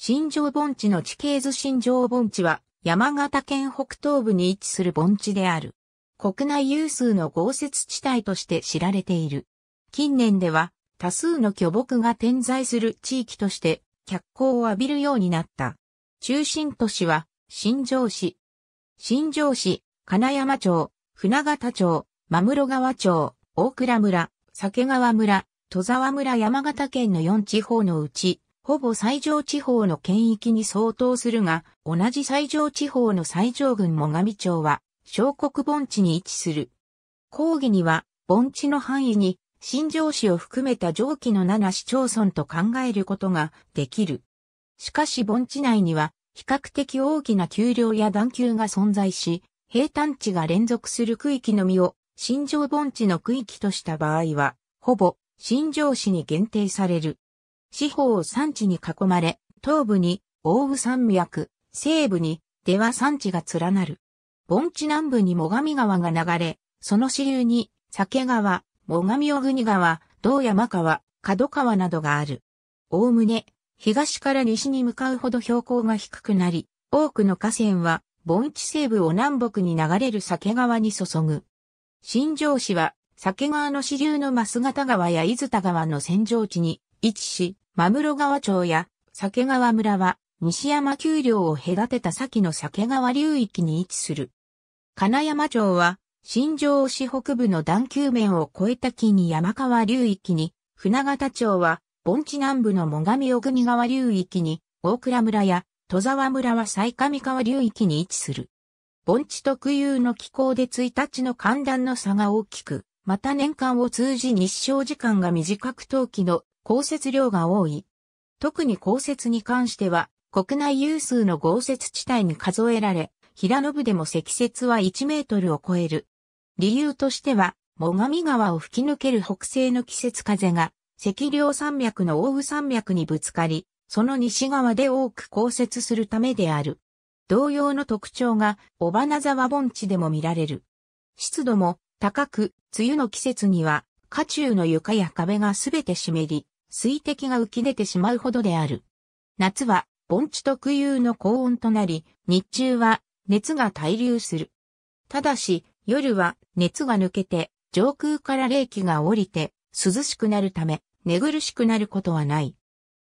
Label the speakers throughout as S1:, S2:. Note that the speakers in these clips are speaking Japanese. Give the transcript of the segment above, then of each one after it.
S1: 新城盆地の地形図新城盆地は山形県北東部に位置する盆地である。国内有数の豪雪地帯として知られている。近年では多数の巨木が点在する地域として脚光を浴びるようになった。中心都市は新城市。新城市、金山町、船形町、真室川町、大倉村、酒川村、戸沢村山形県の4地方のうち、ほぼ最上地方の県域に相当するが、同じ最上地方の最上郡最上町は、小国盆地に位置する。講義には、盆地の範囲に、新庄市を含めた上記の7市町村と考えることができる。しかし盆地内には、比較的大きな丘陵や段丘が存在し、平坦地が連続する区域のみを、新庄盆地の区域とした場合は、ほぼ、新庄市に限定される。四方を山地に囲まれ、東部に大武山脈、西部に出羽山地が連なる。盆地南部に最上川が流れ、その支流に酒川、最上小国川、道山川、角川などがある。おおむね、東から西に向かうほど標高が低くなり、多くの河川は盆地西部を南北に流れる酒川に注ぐ。新城市は酒川の支流の増形川や伊豆田川の扇状地に一市、真室川町や酒川村は西山丘陵を隔てた先の酒川流域に位置する。金山町は新城市北部の段丘面を越えた木に山川流域に、船形町は盆地南部の最上小国川流域に、大倉村や戸沢村は最上川流域に位置する。盆地特有の気候で1日の寒暖の差が大きく、また年間を通じ日照時間が短く冬季の降雪量が多い。特に降雪に関しては、国内有数の豪雪地帯に数えられ、平野部でも積雪は1メートルを超える。理由としては、最上川を吹き抜ける北西の季節風が、赤稜山脈の奥羽山脈にぶつかり、その西側で多く降雪するためである。同様の特徴が、尾花沢盆地でも見られる。湿度も高く、梅雨の季節には、下中の床や壁がすべて湿り、水滴が浮き出てしまうほどである。夏は盆地特有の高温となり、日中は熱が滞留する。ただし、夜は熱が抜けて上空から冷気が降りて涼しくなるため、寝苦しくなることはない。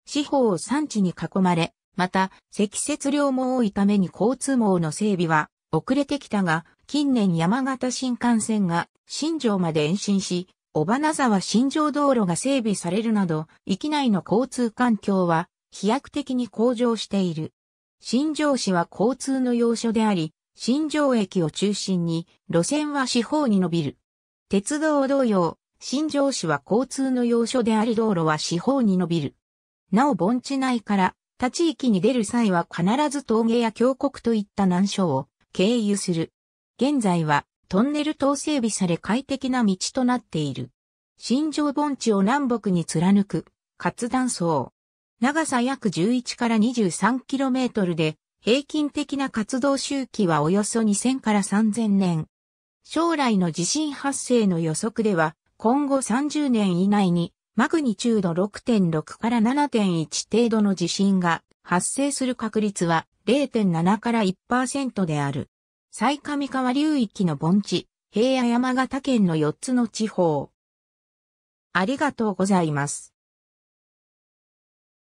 S1: 四方を山地に囲まれ、また積雪量も多いために交通網の整備は遅れてきたが、近年山形新幹線が新城まで延伸し、尾花沢新城道路が整備されるなど、域内の交通環境は飛躍的に向上している。新城市は交通の要所であり、新城駅を中心に路線は四方に伸びる。鉄道同様、新城市は交通の要所であり道路は四方に伸びる。なお盆地内から他地域に出る際は必ず峠や峡谷といった難所を経由する。現在はトンネル等整備され快適な道となっている。新城盆地を南北に貫く活断層。長さ約11から 23km で、平均的な活動周期はおよそ2000から3000年。将来の地震発生の予測では、今後30年以内に、マグニチュード6.6から7.1程度の地震が発生する確率は0.7から1%である。最上川流域の盆地、平野山形県の4つの地方。ありがとうございます。